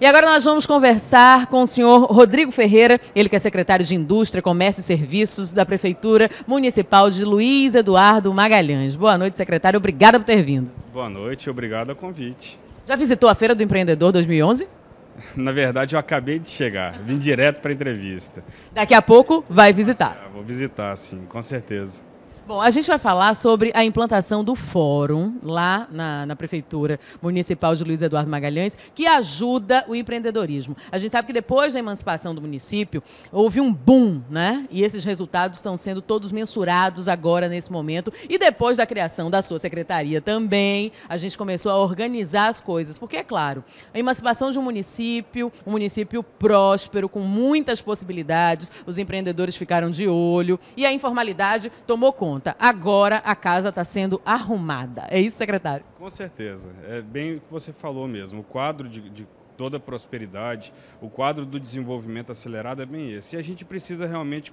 E agora nós vamos conversar com o senhor Rodrigo Ferreira, ele que é secretário de Indústria, Comércio e Serviços da Prefeitura Municipal de Luiz Eduardo Magalhães. Boa noite, secretário. Obrigada por ter vindo. Boa noite, obrigado ao convite. Já visitou a Feira do Empreendedor 2011? Na verdade, eu acabei de chegar, vim direto para a entrevista. Daqui a pouco vai visitar. Ah, vou visitar, sim, com certeza. Bom, a gente vai falar sobre a implantação do fórum lá na, na, Prefeitura Municipal de Luiz Eduardo Magalhães, que ajuda o empreendedorismo. A gente sabe que depois da emancipação do município, houve um boom, né? E esses resultados estão sendo todos mensurados agora, nesse momento. E depois da criação da sua secretaria também, a gente começou a organizar as coisas. Porque, é claro, a emancipação de um município, um município próspero, com muitas possibilidades, os empreendedores ficaram de olho e a informalidade tomou conta pergunta. Agora a casa está sendo arrumada. É isso, secretário? Com certeza. É bem o que você falou mesmo. O quadro de, de toda a prosperidade, o quadro do desenvolvimento acelerado é bem esse. E a gente precisa realmente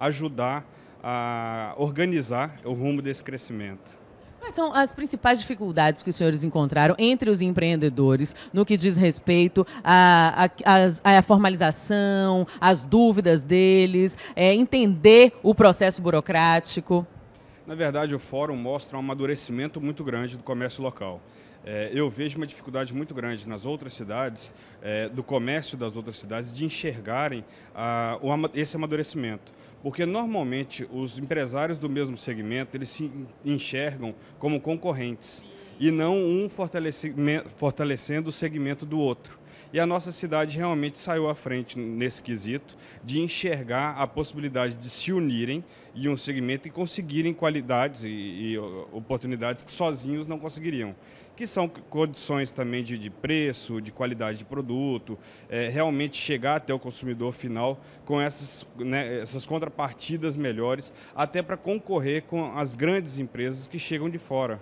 ajudar a organizar o rumo desse crescimento. Quais são as principais dificuldades que os senhores encontraram entre os empreendedores no que diz respeito à, formalização, às dúvidas deles, é, entender o processo burocrático? Na verdade, o fórum mostra um amadurecimento muito grande do comércio local. É, eu vejo uma dificuldade muito grande nas outras cidades, é, do comércio das outras cidades, de enxergarem a, o, esse amadurecimento. Porque normalmente os empresários do mesmo segmento eles se enxergam como concorrentes e não um fortalecendo o segmento do outro. E a nossa cidade realmente saiu à frente nesse quesito de enxergar a possibilidade de se unirem em um segmento e conseguirem qualidades e, e oportunidades que sozinhos não conseguiriam, que são condições também de, de preço, de qualidade de produto, é, realmente chegar até o consumidor final com essas, né, essas contrapartidas melhores, até para concorrer com as grandes empresas que chegam de fora.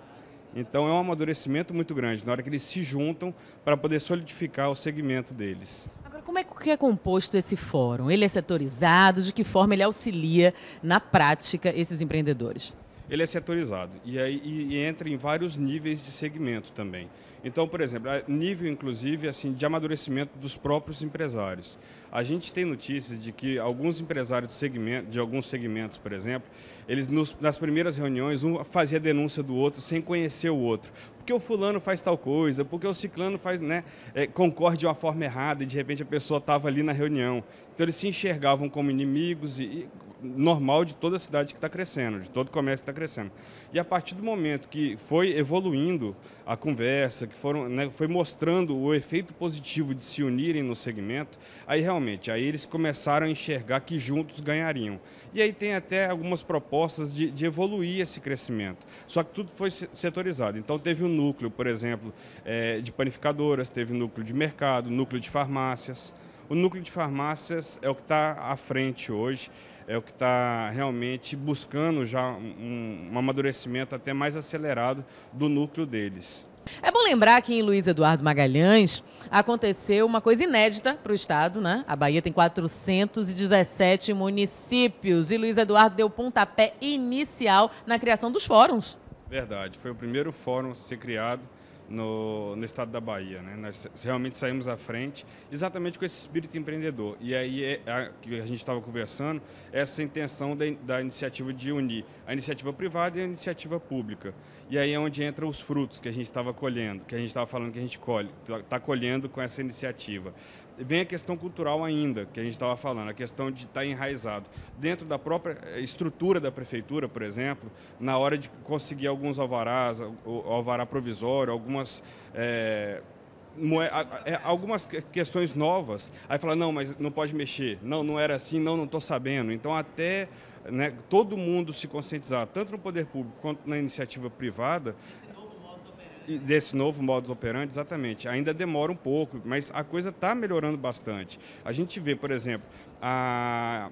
Então é um amadurecimento muito grande, na hora que eles se juntam para poder solidificar o segmento deles. Agora, como é que é composto esse fórum? Ele é setorizado? De que forma ele auxilia na prática esses empreendedores? ele é setorizado e, aí, e, e entra em vários níveis de segmento também. Então, por exemplo, nível inclusive assim de amadurecimento dos próprios empresários. A gente tem notícias de que alguns empresários de, segmento, de alguns segmentos, por exemplo, eles nos, nas primeiras reuniões um fazia denúncia do outro sem conhecer o outro porque o fulano faz tal coisa, porque o ciclano faz, né, é, concorre de uma forma errada e de repente a pessoa estava ali na reunião. Então eles se enxergavam como inimigos e, e normal de toda cidade que está crescendo, de todo comércio que está crescendo. E a partir do momento que foi evoluindo a conversa, que foram, né, foi mostrando o efeito positivo de se unirem no segmento, aí realmente, aí eles começaram a enxergar que juntos ganhariam. E aí tem até algumas propostas de, de evoluir esse crescimento. Só que tudo foi setorizado. Então teve um núcleo, por exemplo, é, de panificadoras, teve um núcleo de mercado, núcleo de farmácias. O núcleo de farmácias é o que está à frente hoje, é o que está realmente buscando já um, um amadurecimento até mais acelerado do núcleo deles. É bom lembrar que em Luiz Eduardo Magalhães aconteceu uma coisa inédita para o Estado, né? A Bahia tem 417 municípios e Luiz Eduardo deu pontapé inicial na criação dos fóruns. Verdade, foi o primeiro fórum a ser criado no, no estado da Bahia. Né? Nós realmente saímos à frente exatamente com esse espírito empreendedor. E aí é a, que a gente estava conversando, essa intenção da, da iniciativa de unir a iniciativa privada e a iniciativa pública. E aí é onde entram os frutos que a gente estava colhendo, que a gente estava falando que a gente colhe, está tá colhendo com essa iniciativa. Vem a questão cultural ainda, que a gente estava falando, a questão de estar tá enraizado dentro da própria eh, estrutura da prefeitura, por exemplo, na hora de conseguir alguns alvarás, alvará provisório, alguma algumas. É, algumas questões novas, aí fala, não, mas não pode mexer, não, não era assim, não, não estou sabendo. Então, até né, todo mundo se conscientizar, tanto no poder público quanto na iniciativa privada, desse novo modus operandi, exatamente. Ainda demora um pouco, mas a coisa está melhorando bastante. A gente vê, por exemplo, a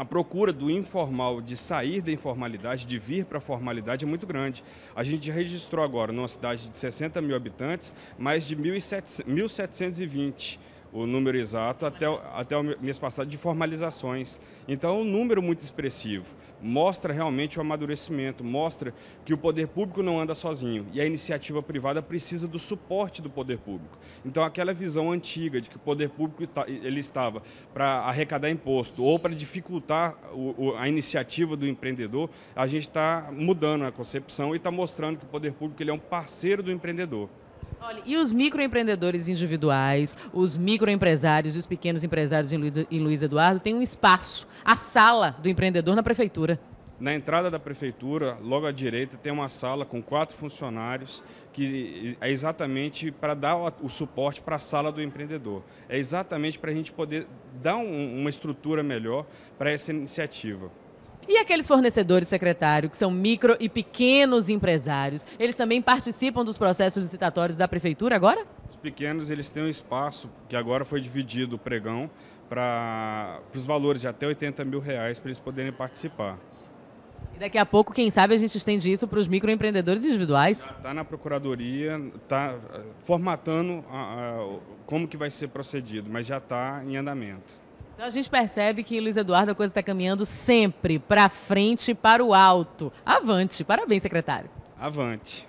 a procura do informal, de sair da informalidade, de vir para a formalidade é muito grande. A gente registrou agora, numa cidade de 60 mil habitantes, mais de 1.720 o número exato até, até o mês passado de formalizações. Então, é um número muito expressivo. Mostra realmente o amadurecimento, mostra que o poder público não anda sozinho e a iniciativa privada precisa do suporte do poder público. Então, aquela visão antiga de que o poder público tá, ele estava para arrecadar imposto ou para dificultar a iniciativa do empreendedor, a gente está mudando a concepção e está mostrando que o poder público ele é um parceiro do empreendedor. Olha, e os microempreendedores individuais, os microempresários e os pequenos empresários em Luiz Eduardo têm um espaço, a sala do empreendedor na prefeitura. Na entrada da prefeitura, logo à direita, tem uma sala com quatro funcionários que é exatamente para dar o suporte para a sala do empreendedor. É exatamente para a gente poder dar uma estrutura melhor para essa iniciativa. E aqueles fornecedores, secretário, que são micro e pequenos empresários, eles também participam dos processos licitatórios da prefeitura agora? Os pequenos, eles têm um espaço que agora foi dividido o pregão para os valores de até 80 mil reais para eles poderem participar. E daqui a pouco, quem sabe, a gente estende isso para os microempreendedores individuais? Está na procuradoria, está eh, formatando a, a, como que vai ser procedido, mas já está em andamento. Então a gente percebe que, Luiz Eduardo, a coisa está caminhando sempre para frente, para o alto. Avante. Parabéns, secretário. Avante.